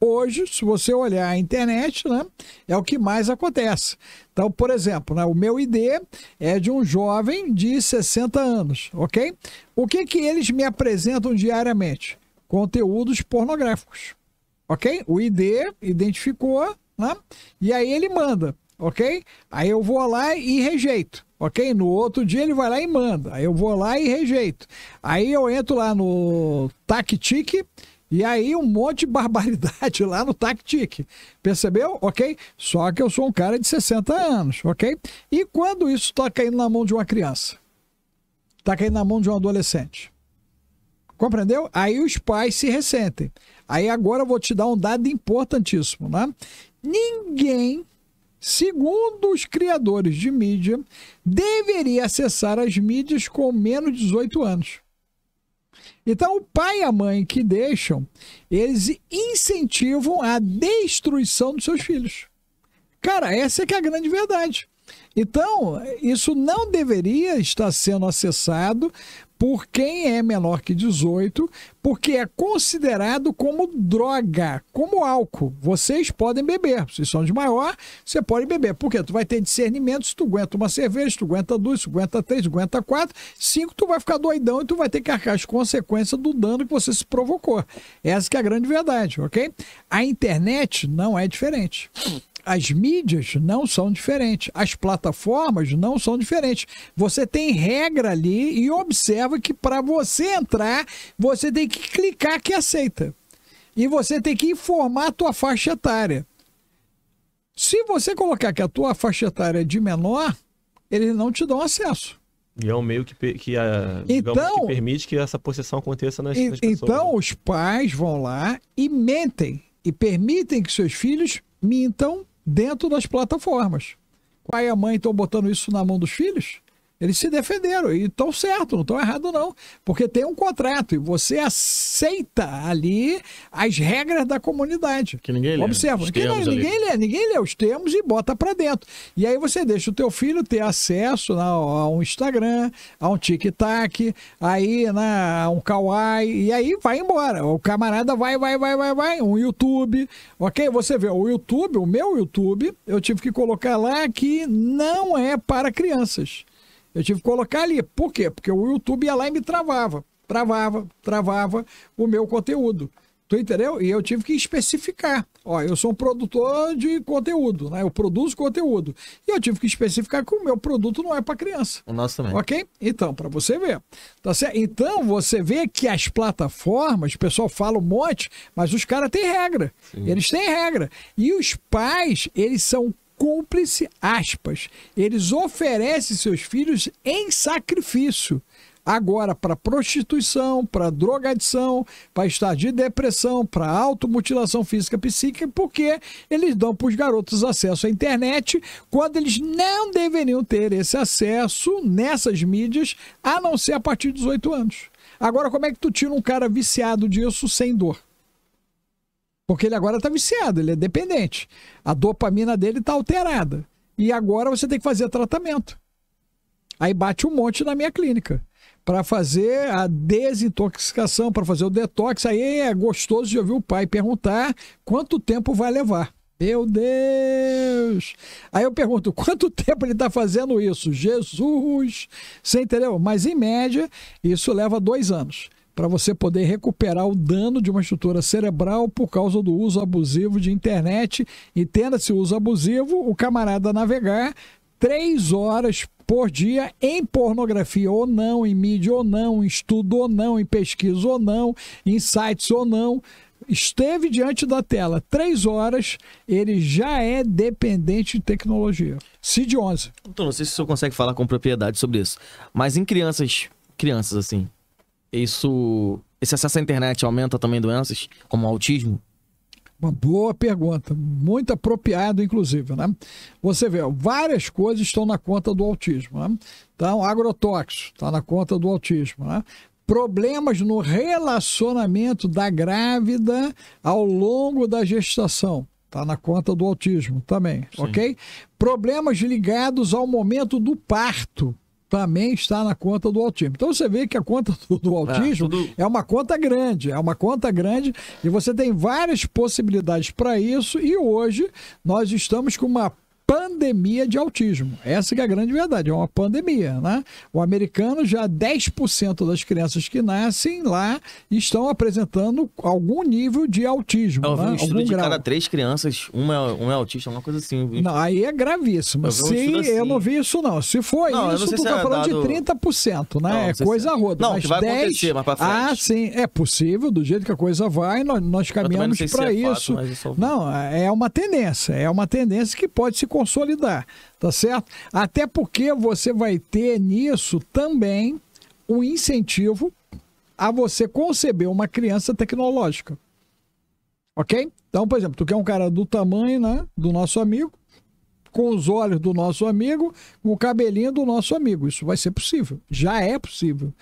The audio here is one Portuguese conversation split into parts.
hoje, se você olhar a internet, né, é o que mais acontece. Então, por exemplo, né, o meu ID é de um jovem de 60 anos, ok? O que que eles me apresentam diariamente? Conteúdos pornográficos, ok? O ID identificou, né? E aí ele manda, ok? Aí eu vou lá e rejeito ok? No outro dia ele vai lá e manda. Aí eu vou lá e rejeito. Aí eu entro lá no tac TAC-TIC, e aí um monte de barbaridade lá no Tactic. Percebeu? Ok? Só que eu sou um cara de 60 anos, ok? E quando isso está caindo na mão de uma criança? Está caindo na mão de um adolescente? Compreendeu? Aí os pais se ressentem. Aí agora eu vou te dar um dado importantíssimo, né? Ninguém, segundo os criadores de mídia, deveria acessar as mídias com menos de 18 anos. Então, o pai e a mãe que deixam, eles incentivam a destruição dos seus filhos. Cara, essa é que é a grande verdade. Então, isso não deveria estar sendo acessado por quem é menor que 18, porque é considerado como droga, como álcool. Vocês podem beber, se são de maior, você pode beber. Porque tu vai ter discernimento se tu aguenta uma cerveja, se tu aguenta duas, se tu aguenta três, se tu aguenta quatro, cinco, tu vai ficar doidão e tu vai ter que arcar as consequências do dano que você se provocou. Essa que é a grande verdade, ok? A internet não é diferente as mídias não são diferentes, as plataformas não são diferentes. Você tem regra ali e observa que para você entrar, você tem que clicar que aceita. E você tem que informar a tua faixa etária. Se você colocar que a tua faixa etária é de menor, eles não te dão acesso. E é um meio que, que, a, então, que permite que essa possessão aconteça nas, e, nas pessoas. Então, né? os pais vão lá e mentem e permitem que seus filhos mintam dentro das plataformas. Pai e a mãe estão botando isso na mão dos filhos? Eles se defenderam e estão certo, não estão errado não, porque tem um contrato e você aceita ali as regras da comunidade. Que ninguém lê. Né? Observa, ninguém, lê, ninguém lê, ninguém lê os termos e bota para dentro. E aí você deixa o teu filho ter acesso a um Instagram, a um TikTok, aí na né, a um Kawaii e aí vai embora. O camarada vai, vai, vai, vai, vai, um YouTube, ok? Você vê o YouTube, o meu YouTube, eu tive que colocar lá que não é para crianças. Eu tive que colocar ali. Por quê? Porque o YouTube ia lá e me travava, travava, travava o meu conteúdo. Tu entendeu? E eu tive que especificar. Ó, eu sou um produtor de conteúdo, né? Eu produzo conteúdo. E eu tive que especificar que o meu produto não é para criança. O nosso também. Ok? Então, para você ver. Tá certo? Então, você vê que as plataformas, o pessoal fala um monte, mas os caras têm regra. Sim. Eles têm regra. E os pais, eles são cúmplice, aspas, eles oferecem seus filhos em sacrifício. Agora, para prostituição, para drogadição, para estar de depressão, para automutilação física e psíquica, porque eles dão para os garotos acesso à internet quando eles não deveriam ter esse acesso nessas mídias, a não ser a partir dos 18 anos. Agora, como é que tu tira um cara viciado disso sem dor? Porque ele agora está viciado, ele é dependente. A dopamina dele está alterada. E agora você tem que fazer tratamento. Aí bate um monte na minha clínica para fazer a desintoxicação, para fazer o detox. Aí é gostoso de ouvir o pai perguntar quanto tempo vai levar. Meu Deus! Aí eu pergunto, quanto tempo ele está fazendo isso? Jesus! Você entendeu? Mas em média, isso leva dois anos para você poder recuperar o dano de uma estrutura cerebral por causa do uso abusivo de internet. entenda se o uso abusivo, o camarada navegar três horas por dia em pornografia ou não, em mídia ou não, em estudo ou não, em pesquisa ou não, em sites ou não. Esteve diante da tela três horas, ele já é dependente de tecnologia. CID-11. Então, não sei se o senhor consegue falar com propriedade sobre isso, mas em crianças, crianças assim, isso, esse acesso à internet aumenta também doenças como autismo? Uma boa pergunta, muito apropriado, inclusive, né? Você vê, várias coisas estão na conta do autismo, né? Então, agrotóxico está na conta do autismo, né? Problemas no relacionamento da grávida ao longo da gestação. Está na conta do autismo também, Sim. ok? Problemas ligados ao momento do parto também está na conta do autismo. Então você vê que a conta do, do é, autismo é, tudo... é uma conta grande, é uma conta grande e você tem várias possibilidades para isso e hoje nós estamos com uma pandemia de autismo. Essa é a grande verdade, é uma pandemia, né? O americano já 10% das crianças que nascem lá estão apresentando algum nível de autismo. Eu vi né? um estudo algum de grau. cada três crianças, uma é, uma é autista, uma coisa assim. Não, aí é gravíssimo. Eu, se, um assim. eu não assim. vi isso não. Se for não, isso, tu tá é falando dado... de 30%, né? Não, é, é coisa se... roda. Não, mas que vai 10... acontecer pra frente. Ah, sim, é possível, do jeito que a coisa vai, nós, nós caminhamos para é isso. Fato, não, é uma tendência, é uma tendência que pode se consolidar, tá certo? Até porque você vai ter nisso também o um incentivo a você conceber uma criança tecnológica. Ok? Então, por exemplo, tu quer um cara do tamanho né, do nosso amigo, com os olhos do nosso amigo, com o cabelinho do nosso amigo. Isso vai ser possível. Já é possível.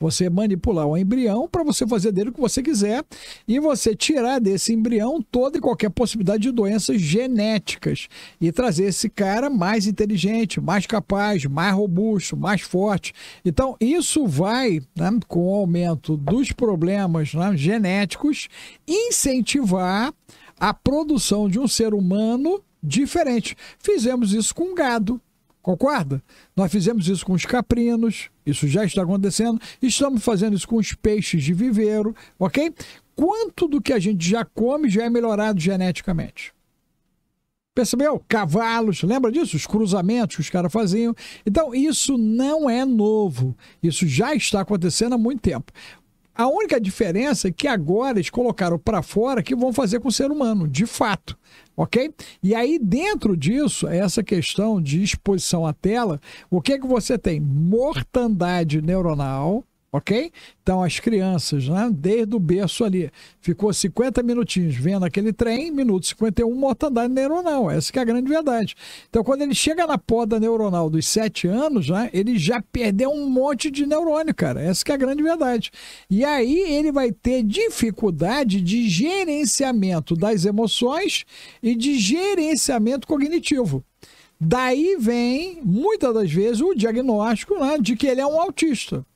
Você manipular um embrião para você fazer dele o que você quiser e você tirar desse embrião toda e qualquer possibilidade de doenças genéticas e trazer esse cara mais inteligente, mais capaz, mais robusto, mais forte. Então, isso vai, né, com o aumento dos problemas né, genéticos, incentivar a produção de um ser humano diferente. Fizemos isso com gado, concorda? Nós fizemos isso com os caprinos, isso já está acontecendo, estamos fazendo isso com os peixes de viveiro, ok? Quanto do que a gente já come já é melhorado geneticamente? Percebeu? Cavalos, lembra disso? Os cruzamentos que os caras faziam. Então, isso não é novo. Isso já está acontecendo há muito tempo. A única diferença é que agora eles colocaram para fora que vão fazer com o ser humano, de fato. Ok? E aí, dentro disso, essa questão de exposição à tela, o que é que você tem? Mortandade neuronal, ok? Então as crianças, né, desde o berço ali, ficou 50 minutinhos vendo aquele trem, minuto 51, mortandade neuronal, essa que é a grande verdade. Então quando ele chega na poda neuronal dos 7 anos, né, ele já perdeu um monte de neurônio, cara, essa que é a grande verdade. E aí ele vai ter dificuldade de gerenciamento das emoções e de gerenciamento cognitivo. Daí vem, muitas das vezes, o diagnóstico né, de que ele é um autista.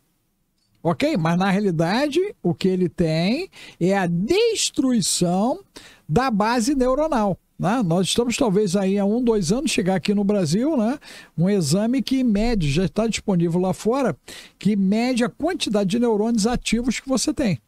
Ok? Mas na realidade, o que ele tem é a destruição da base neuronal. Né? Nós estamos talvez aí há um, dois anos chegar aqui no Brasil, né? um exame que mede, já está disponível lá fora, que mede a quantidade de neurônios ativos que você tem.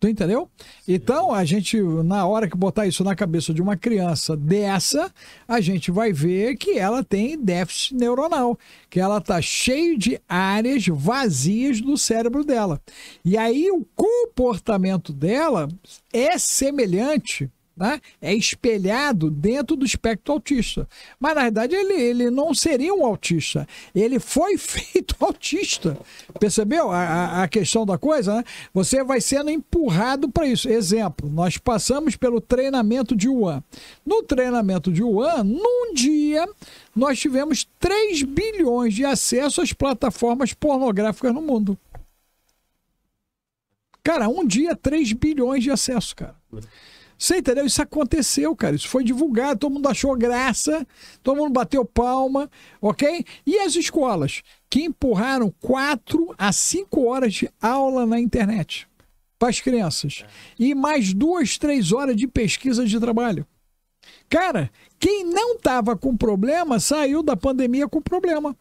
Tu entendeu? Sim. Então, a gente, na hora que botar isso na cabeça de uma criança dessa, a gente vai ver que ela tem déficit neuronal, que ela tá cheio de áreas vazias do cérebro dela. E aí o comportamento dela é semelhante né? é espelhado dentro do espectro autista. Mas na verdade ele, ele não seria um autista, ele foi feito autista. Percebeu a, a questão da coisa? Né? Você vai sendo empurrado para isso. Exemplo, nós passamos pelo treinamento de Wuhan. No treinamento de Wuhan, num dia, nós tivemos 3 bilhões de acesso às plataformas pornográficas no mundo. Cara, um dia 3 bilhões de acesso, cara. Você entendeu? Isso aconteceu, cara. Isso foi divulgado, todo mundo achou graça, todo mundo bateu palma, ok? E as escolas que empurraram quatro a cinco horas de aula na internet para as crianças e mais duas, três horas de pesquisa de trabalho. Cara, quem não estava com problema saiu da pandemia com problema.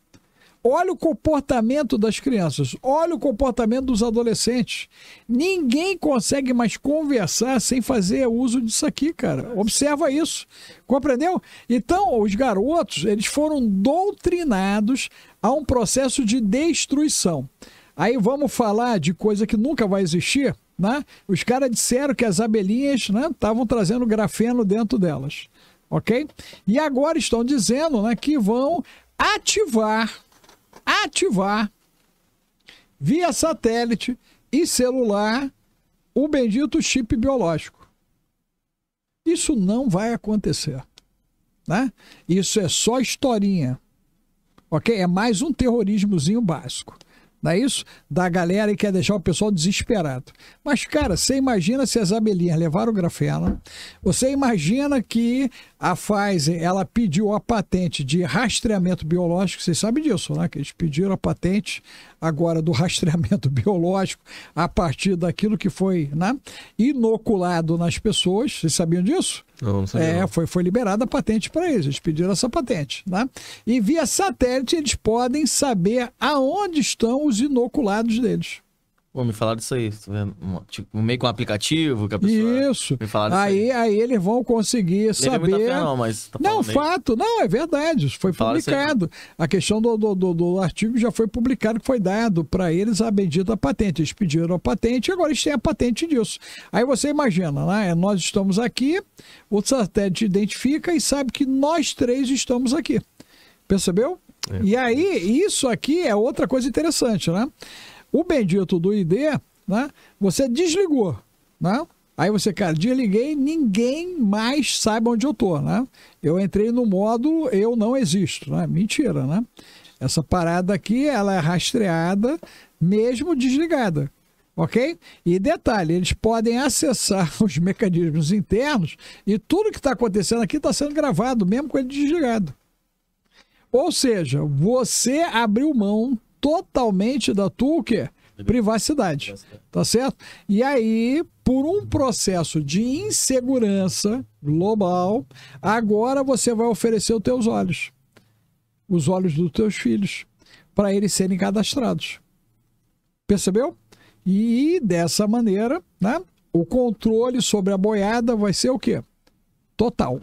Olha o comportamento das crianças, olha o comportamento dos adolescentes. Ninguém consegue mais conversar sem fazer uso disso aqui, cara. Observa isso. Compreendeu? Então, os garotos, eles foram doutrinados a um processo de destruição. Aí vamos falar de coisa que nunca vai existir, né? Os caras disseram que as abelhinhas, né, estavam né, trazendo grafeno dentro delas. OK? E agora estão dizendo, né, que vão ativar ativar via satélite e celular o bendito chip biológico. Isso não vai acontecer. Né? Isso é só historinha. Ok? É mais um terrorismozinho básico não é isso? Da galera e quer deixar o pessoal desesperado. Mas, cara, você imagina se as abelhinhas levaram o grafeno, você imagina que a Pfizer, ela pediu a patente de rastreamento biológico, vocês sabem disso, né? Que eles pediram a patente agora do rastreamento biológico a partir daquilo que foi né? inoculado nas pessoas, vocês sabiam disso? Não, não é, foi, foi liberada a patente para eles, eles pediram essa patente. Né? E via satélite eles podem saber aonde estão os inoculados deles. Pô, me falaram disso aí, tá tipo, meio com um aplicativo que a pessoa... Isso. Me falaram disso aí. Aí, aí eles vão conseguir Levei é saber... Fé, não, mas... Tá não, fato. Não, é verdade. Isso foi publicado. a questão do, do, do, do, artigo já foi publicado, que foi dado para eles a bendita patente. Eles pediram a patente e agora eles têm a patente disso. Aí você imagina, né? Nós estamos aqui, o satélite identifica e sabe que nós três estamos aqui. Percebeu? É. E aí, isso aqui é outra coisa interessante, né? O bendito do ID, né? Você desligou, né? Aí você, cara, desliguei, ninguém mais sabe onde eu tô, né? Eu entrei no módulo, eu não existo, né? Mentira, né? Essa parada aqui, ela é rastreada, mesmo desligada, ok? E detalhe, eles podem acessar os mecanismos internos e tudo que está acontecendo aqui está sendo gravado, mesmo com ele desligado. Ou seja, você abriu mão totalmente da Tucker privacidade, tá certo? E aí, por um processo de insegurança global, agora você vai oferecer os teus olhos, os olhos dos teus filhos, para eles serem cadastrados. Percebeu? E dessa maneira, né? O controle sobre a boiada vai ser o quê? Total.